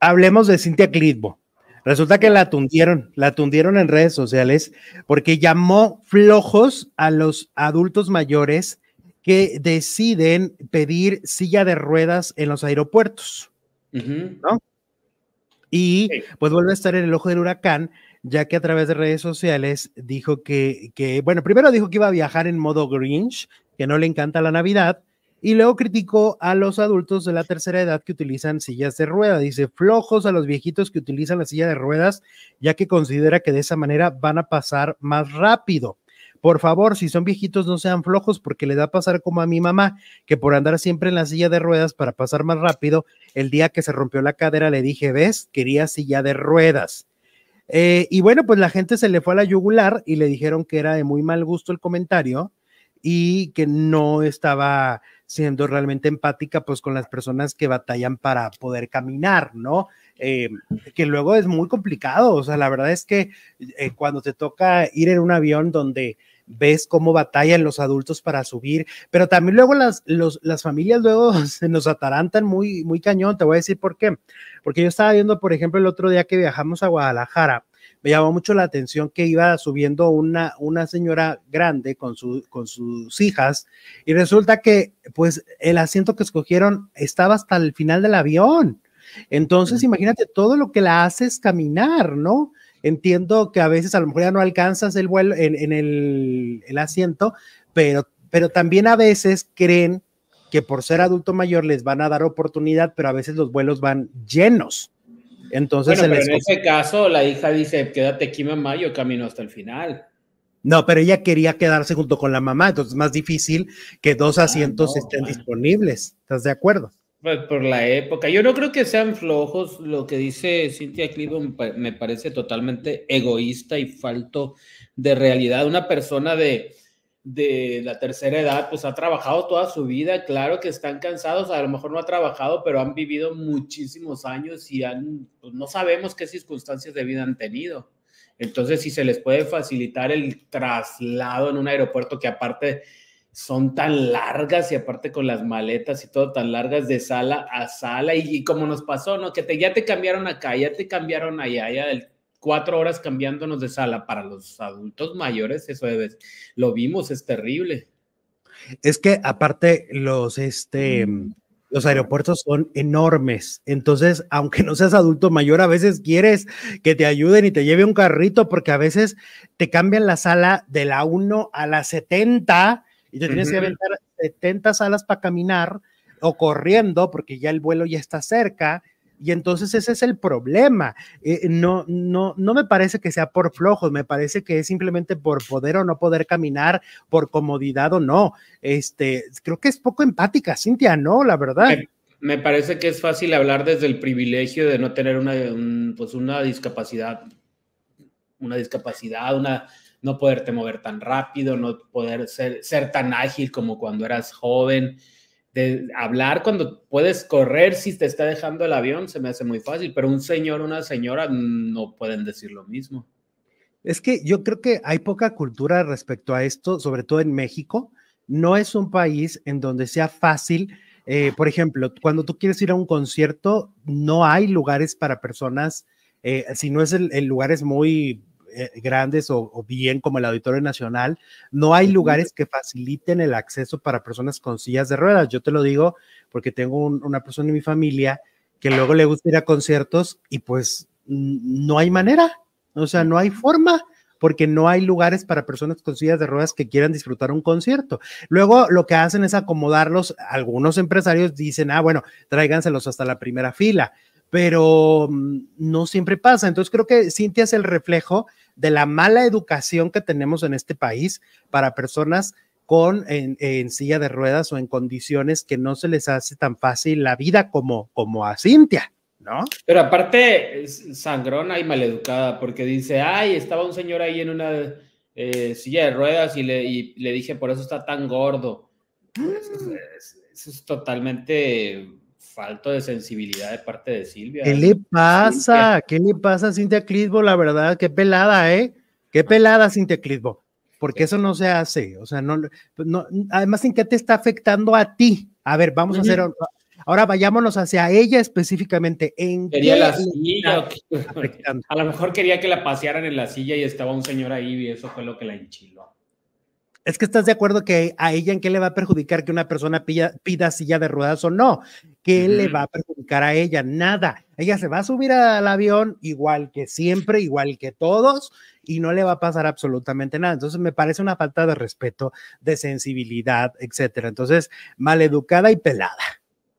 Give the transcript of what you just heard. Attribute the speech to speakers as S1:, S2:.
S1: hablemos de Cintia Clitbo. Resulta que la tundieron, la tundieron en redes sociales porque llamó flojos a los adultos mayores que deciden pedir silla de ruedas en los aeropuertos, Y pues vuelve a estar en el ojo del huracán, ya que a través de redes sociales dijo que, que, bueno, primero dijo que iba a viajar en modo Grinch, que no le encanta la Navidad, y luego criticó a los adultos de la tercera edad que utilizan sillas de ruedas. Dice, flojos a los viejitos que utilizan la silla de ruedas, ya que considera que de esa manera van a pasar más rápido. Por favor, si son viejitos, no sean flojos porque les da a pasar como a mi mamá, que por andar siempre en la silla de ruedas para pasar más rápido, el día que se rompió la cadera le dije, ves, quería silla de ruedas. Eh, y bueno, pues la gente se le fue a la yugular y le dijeron que era de muy mal gusto el comentario y que no estaba siendo realmente empática pues con las personas que batallan para poder caminar, ¿no? Eh, que luego es muy complicado, o sea, la verdad es que eh, cuando te toca ir en un avión donde ves cómo batallan los adultos para subir, pero también luego las, las familias luego se nos atarantan muy, muy cañón, te voy a decir por qué, porque yo estaba viendo, por ejemplo, el otro día que viajamos a Guadalajara, me llamó mucho la atención que iba subiendo una, una señora grande con, su, con sus hijas y resulta que pues el asiento que escogieron estaba hasta el final del avión. Entonces, imagínate todo lo que la haces caminar, ¿no? Entiendo que a veces a lo mejor ya no alcanzas el vuelo en, el, asiento, pero, pero también a veces creen que por ser adulto mayor les van a dar oportunidad, pero a veces los vuelos van llenos. Entonces, en ese
S2: caso, la hija dice, quédate aquí mamá, yo camino hasta el final.
S1: No, pero ella quería quedarse junto con la mamá, entonces es más difícil que dos ah, asientos estén disponibles. ¿Estás de acuerdo?
S2: Pues por la época. Yo no creo que sean flojos. Lo que dice Cynthia Clive me parece totalmente egoísta y falto de realidad. Una persona de de la tercera edad, pues ha trabajado toda su vida, claro que están cansados, a lo mejor no ha trabajado, pero han vivido muchísimos años y han, pues, no sabemos qué circunstancias de vida han tenido. Entonces, si se les puede facilitar el traslado en un aeropuerto que aparte son tan largas y aparte con las maletas y todo tan largas de sala a sala y, como nos pasó, ¿no? Que te, ya te cambiaron acá, ya te cambiaron allá, ya el cuatro horas cambiándonos de sala para los adultos mayores, eso es, lo vimos, es terrible.
S1: Es que aparte los, este, los aeropuertos son enormes, entonces aunque no seas adulto mayor, a veces quieres que te ayuden y te lleve un carrito porque a veces te cambian la sala de la 1 a la 70 y te tienes que aventar 70 salas para caminar o corriendo porque ya el vuelo ya está cerca y entonces ese es el problema. Eh, no, no, no me parece que sea por flojos, me parece que es simplemente por poder o no poder caminar, por comodidad o no. Este, creo que es poco empática, Cintia, ¿no? La verdad.
S2: Me parece que es fácil hablar desde el privilegio de no tener una, pues una discapacidad, una discapacidad, una no poderte mover tan rápido, no poder ser tan ágil como cuando eras joven de hablar cuando puedes correr si te está dejando el avión, se me hace muy fácil, pero un señor, una señora no pueden decir lo mismo.
S1: Es que yo creo que hay poca cultura respecto a esto, sobre todo en México. No es un país en donde sea fácil, eh, por ejemplo, cuando tú quieres ir a un concierto, no hay lugares para personas, eh, si no es el, el lugares muy eh, grandes o, bien como el Auditorio Nacional, no hay lugares que faciliten el acceso para personas con sillas de ruedas. Yo te lo digo porque tengo una persona en mi familia que luego le gusta ir a conciertos y pues no hay manera, o sea, no hay forma porque no hay lugares para personas con sillas de ruedas que quieran disfrutar un concierto. Luego lo que hacen es acomodarlos, algunos empresarios dicen, ah, bueno, tráiganselos hasta la primera fila, pero mm, no siempre pasa. Entonces creo que Cintia es el reflejo de la mala educación que tenemos en este país para personas con en, silla de ruedas o en condiciones que no se les hace tan fácil la vida como, como a Cintia,
S2: ¿no? Pero aparte, sangrona y maleducada, porque dice, ay, estaba un señor ahí en una eh, silla de ruedas y le, y le, dije, por eso está tan gordo. Mm. es, eso es totalmente falto de sensibilidad de parte de Silvia. ¿Qué le pasa?
S1: ¿Qué le pasa a Cintia Crisbo? La verdad, qué pelada, ¿eh? Qué ah. pelada, Cintia Crisbo, Porque eso no se hace. O sea, no, no, además, ¿en qué te está afectando a ti? A ver, vamos a hacer. Ahora vayámonos hacia ella específicamente. ¿En
S2: quería la silla. A lo mejor quería que la pasearan en la silla y estaba un señor ahí y eso fue lo que la enchiló.
S1: Es que estás de acuerdo que a ella en qué le va a perjudicar que una persona pida, silla de ruedas o no. ¿Qué le va a perjudicar a ella? Nada. Ella se va a subir al avión igual que siempre, igual que todos, y no le va a pasar absolutamente nada. Entonces me parece una falta de respeto, de sensibilidad, etcétera. Entonces, maleducada y pelada.